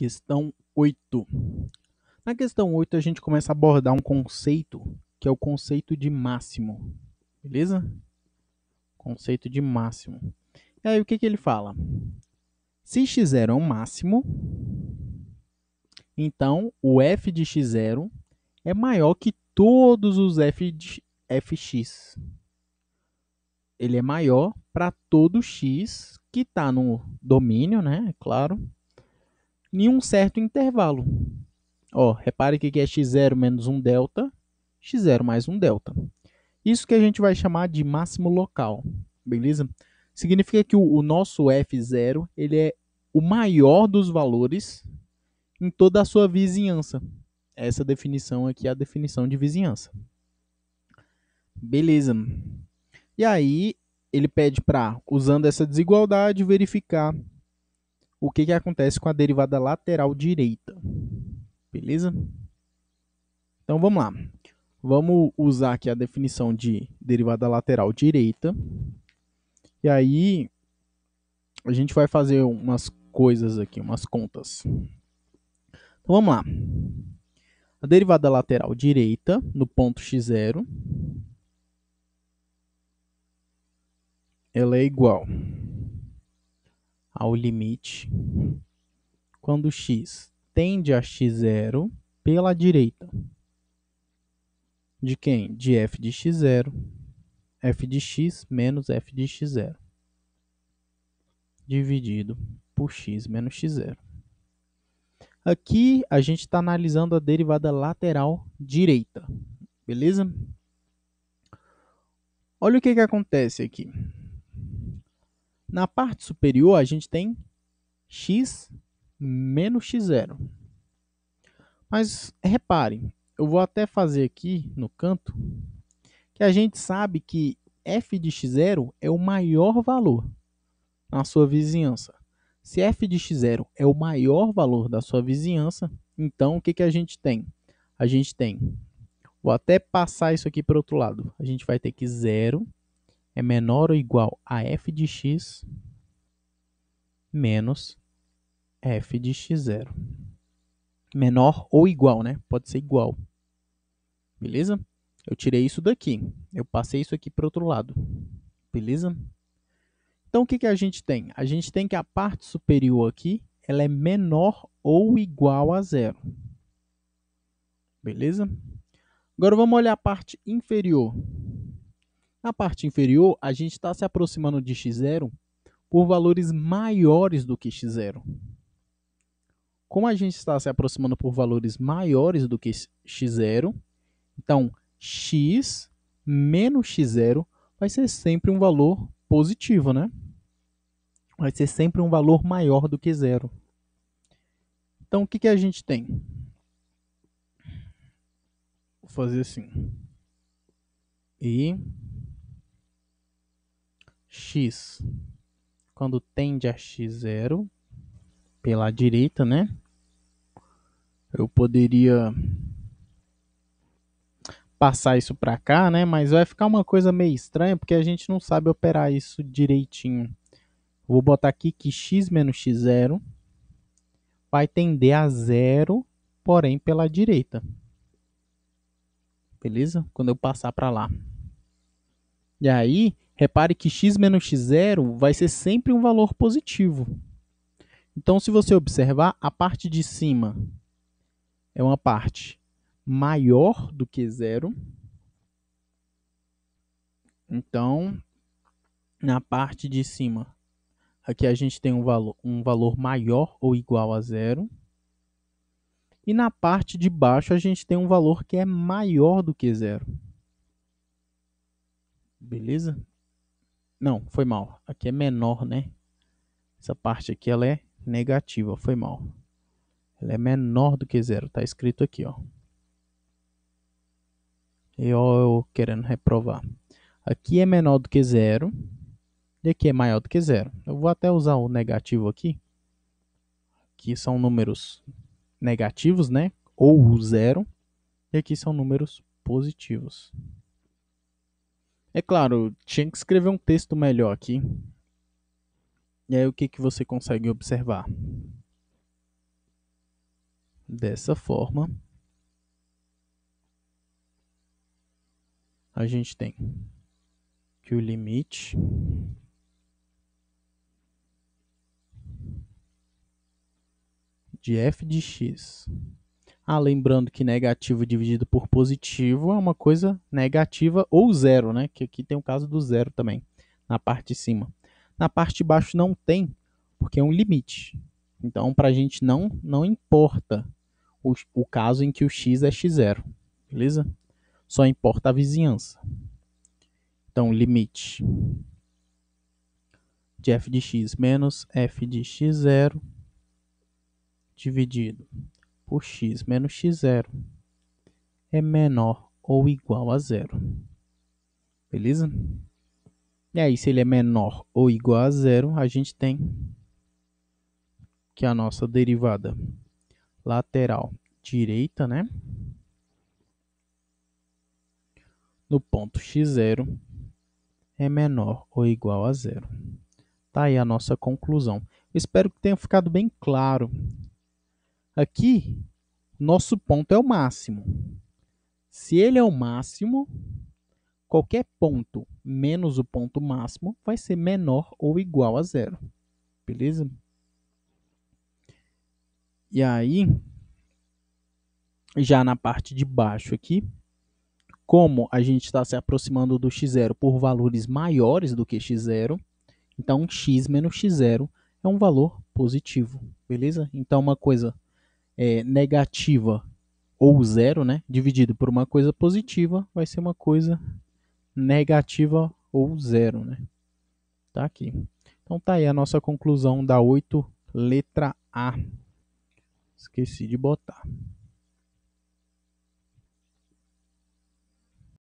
Questão 8. Na questão 8, a gente começa a abordar um conceito que é o conceito de máximo. Beleza? Conceito de máximo. E aí, o que, que ele fala? Se x0 é o máximo, então o f de x0 é maior que todos os f de fx. Ele é maior para todo x que está no domínio, né? É claro em um certo intervalo. Ó, repare que aqui é x0 menos 1 delta, x0 mais 1 delta. Isso que a gente vai chamar de máximo local, beleza? Significa que o, o nosso f0 ele é o maior dos valores em toda a sua vizinhança. Essa definição aqui é a definição de vizinhança. Beleza. E aí, ele pede para, usando essa desigualdade, verificar o que, que acontece com a derivada lateral direita. Beleza? Então vamos lá. Vamos usar aqui a definição de derivada lateral direita. E aí a gente vai fazer umas coisas aqui, umas contas. Então vamos lá. A derivada lateral direita no ponto x0 ela é igual ao limite quando x tende a x0 pela direita. De quem? De f de x0, f de x menos f de x0, dividido por x menos x0. Aqui a gente está analisando a derivada lateral direita, beleza? Olha o que, que acontece aqui. Na parte superior, a gente tem x menos x0. Mas reparem, eu vou até fazer aqui no canto, que a gente sabe que f de x0 é o maior valor na sua vizinhança. Se f de x0 é o maior valor da sua vizinhança, então o que, que a gente tem? A gente tem, vou até passar isso aqui para o outro lado, a gente vai ter que 0 é menor ou igual a f de x menos f de x zero Menor ou igual, né? Pode ser igual. Beleza? Eu tirei isso daqui. Eu passei isso aqui para o outro lado. Beleza? Então, o que, que a gente tem? A gente tem que a parte superior aqui ela é menor ou igual a zero. Beleza? Agora, vamos olhar a parte inferior. Na parte inferior, a gente está se aproximando de x0 por valores maiores do que x0. Como a gente está se aproximando por valores maiores do que x0, então x menos x0 vai ser sempre um valor positivo, né? Vai ser sempre um valor maior do que zero. Então, o que, que a gente tem? Vou fazer assim. E x quando tende a x0 pela direita, né? Eu poderia passar isso para cá, né? Mas vai ficar uma coisa meio estranha porque a gente não sabe operar isso direitinho. Vou botar aqui que x menos x0 vai tender a zero, porém pela direita. Beleza? Quando eu passar para lá. E aí, Repare que x menos x0 vai ser sempre um valor positivo. Então, se você observar, a parte de cima é uma parte maior do que zero. Então, na parte de cima, aqui a gente tem um valor, um valor maior ou igual a zero. E na parte de baixo, a gente tem um valor que é maior do que zero. Beleza? Não, foi mal. Aqui é menor, né? Essa parte aqui ela é negativa, foi mal. Ela é menor do que zero, tá escrito aqui, ó. E ó, eu querendo reprovar. Aqui é menor do que zero e aqui é maior do que zero. Eu vou até usar o negativo aqui, que são números negativos, né? Ou zero, e aqui são números positivos. É claro, tinha que escrever um texto melhor aqui. E aí o que, que você consegue observar? Dessa forma, a gente tem que o limite de f de x ah, lembrando que negativo dividido por positivo é uma coisa negativa ou zero, né? Que aqui tem o caso do zero também, na parte de cima. Na parte de baixo não tem, porque é um limite. Então, para a gente não, não importa o, o caso em que o x é x0, beleza? Só importa a vizinhança. Então, limite de f de x menos f de x0 dividido por x menos x0 é menor ou igual a zero. Beleza? E aí, se ele é menor ou igual a zero, a gente tem que a nossa derivada lateral direita, né? No ponto x0 é menor ou igual a zero. Tá aí a nossa conclusão. espero que tenha ficado bem claro Aqui, nosso ponto é o máximo. Se ele é o máximo, qualquer ponto menos o ponto máximo vai ser menor ou igual a zero. Beleza? E aí, já na parte de baixo aqui, como a gente está se aproximando do x0 por valores maiores do que x0, então x menos x0 é um valor positivo, beleza? Então uma coisa é, negativa ou zero, né? Dividido por uma coisa positiva, vai ser uma coisa negativa ou zero, né? Tá aqui. Então tá aí a nossa conclusão da 8, letra A. Esqueci de botar.